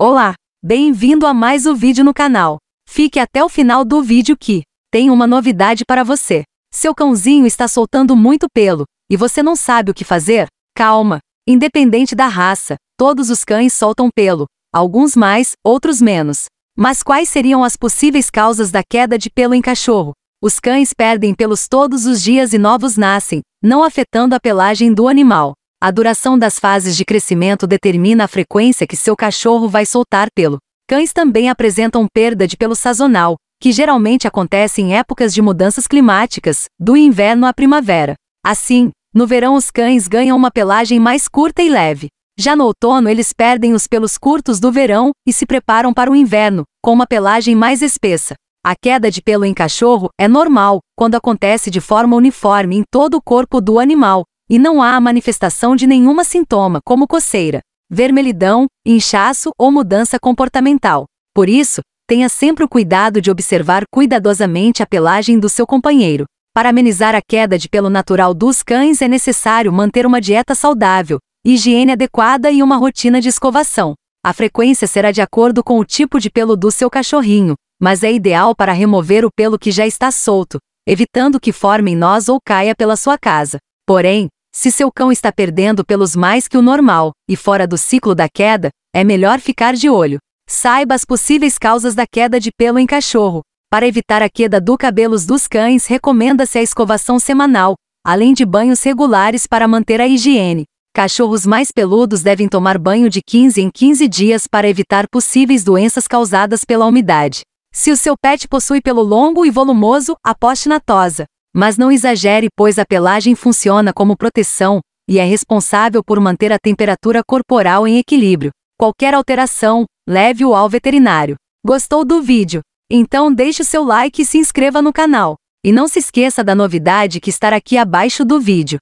Olá, bem-vindo a mais um vídeo no canal. Fique até o final do vídeo que tem uma novidade para você. Seu cãozinho está soltando muito pelo e você não sabe o que fazer? Calma! Independente da raça, todos os cães soltam pelo, alguns mais, outros menos. Mas quais seriam as possíveis causas da queda de pelo em cachorro? Os cães perdem pelos todos os dias e novos nascem, não afetando a pelagem do animal. A duração das fases de crescimento determina a frequência que seu cachorro vai soltar pelo. Cães também apresentam perda de pelo sazonal, que geralmente acontece em épocas de mudanças climáticas, do inverno à primavera. Assim, no verão os cães ganham uma pelagem mais curta e leve. Já no outono eles perdem os pelos curtos do verão e se preparam para o inverno, com uma pelagem mais espessa. A queda de pelo em cachorro é normal quando acontece de forma uniforme em todo o corpo do animal, e não há a manifestação de nenhuma sintoma, como coceira, vermelhidão, inchaço ou mudança comportamental. Por isso, tenha sempre o cuidado de observar cuidadosamente a pelagem do seu companheiro. Para amenizar a queda de pelo natural dos cães, é necessário manter uma dieta saudável, higiene adequada e uma rotina de escovação. A frequência será de acordo com o tipo de pelo do seu cachorrinho, mas é ideal para remover o pelo que já está solto, evitando que forme nós ou caia pela sua casa. Porém, se seu cão está perdendo pelos mais que o normal e fora do ciclo da queda, é melhor ficar de olho. Saiba as possíveis causas da queda de pelo em cachorro. Para evitar a queda do cabelos dos cães, recomenda-se a escovação semanal, além de banhos regulares para manter a higiene. Cachorros mais peludos devem tomar banho de 15 em 15 dias para evitar possíveis doenças causadas pela umidade. Se o seu pet possui pelo longo e volumoso, aposte na tosa. Mas não exagere, pois a pelagem funciona como proteção e é responsável por manter a temperatura corporal em equilíbrio. Qualquer alteração, leve-o ao veterinário. Gostou do vídeo? Então deixe o seu like e se inscreva no canal. E não se esqueça da novidade que está aqui abaixo do vídeo.